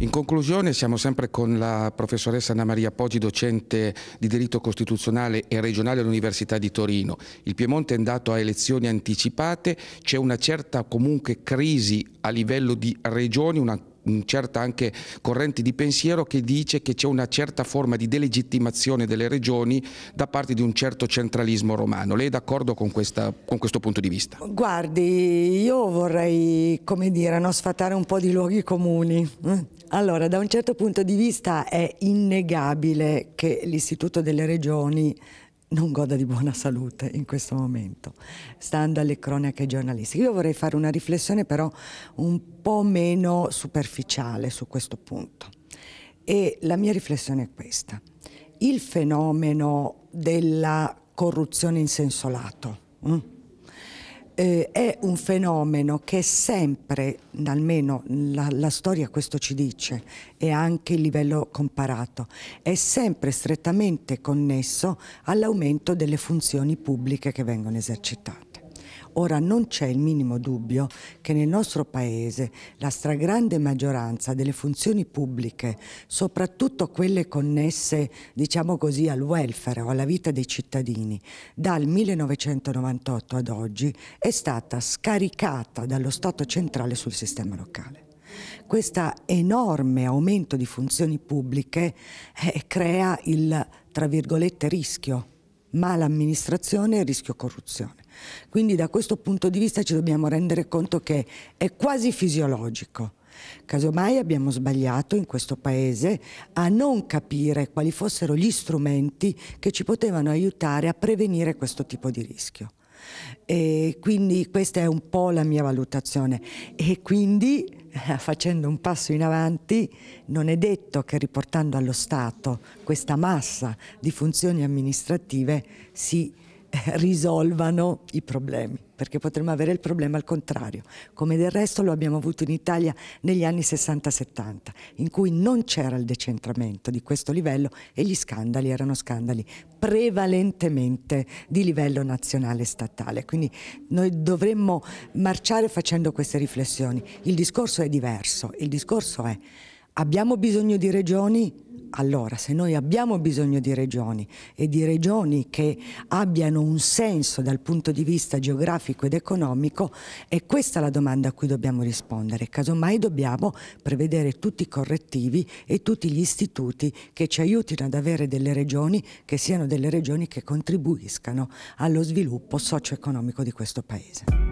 In conclusione siamo sempre con la professoressa Anna Maria Poggi, docente di diritto costituzionale e regionale all'Università di Torino. Il Piemonte è andato a elezioni anticipate, c'è una certa comunque crisi a livello di regioni, una certa anche corrente di pensiero che dice che c'è una certa forma di delegittimazione delle regioni da parte di un certo centralismo romano. Lei è d'accordo con, con, questo punto di vista? Guardi, io vorrei, come dire, no, sfatare un po' di luoghi comuni. Allora, da un certo punto di vista è innegabile che l'istituto delle regioni non goda di buona salute in questo momento, stando alle cronache giornalistiche. Io vorrei fare una riflessione però un po' meno superficiale su questo punto. E la mia riflessione è questa. Il fenomeno della corruzione in senso lato. Mh? Mm? eh, è un fenomeno che sempre, almeno la, la, storia questo ci dice, e anche il livello comparato, è sempre strettamente connesso all'aumento delle funzioni pubbliche che vengono esercitate. Ora non c'è il minimo dubbio che nel nostro Paese la stragrande maggioranza delle funzioni pubbliche, soprattutto quelle connesse, diciamo così, al welfare o alla vita dei cittadini, dal 1998 ad oggi è stata scaricata dallo Stato centrale sul sistema locale questo enorme aumento di funzioni pubbliche eh, crea il, tra virgolette, rischio mala amministrazione e rischio corruzione. Quindi da questo punto di vista ci dobbiamo rendere conto che è quasi fisiologico. Casomai abbiamo sbagliato in questo Paese a non capire quali fossero gli strumenti che ci potevano aiutare a prevenire questo tipo di rischio. E quindi questa è un po' la mia valutazione e quindi facendo un passo in avanti non è detto che riportando allo Stato questa massa di funzioni amministrative si risolvano i problemi, perché potremmo avere il problema al contrario, come del resto lo abbiamo avuto in Italia negli anni 60-70, in cui non c'era il decentramento di questo livello e gli scandali erano scandali prevalentemente di livello nazionale e statale. Quindi noi dovremmo marciare facendo queste riflessioni. Il discorso è diverso, il discorso è abbiamo bisogno di regioni allora, se noi abbiamo bisogno di regioni e di regioni che abbiano un senso dal punto di vista geografico ed economico, è questa la domanda a cui dobbiamo rispondere. Casomai dobbiamo prevedere tutti i correttivi e tutti gli istituti che ci aiutino ad avere delle regioni che siano delle regioni che contribuiscano allo sviluppo socio-economico di questo Paese.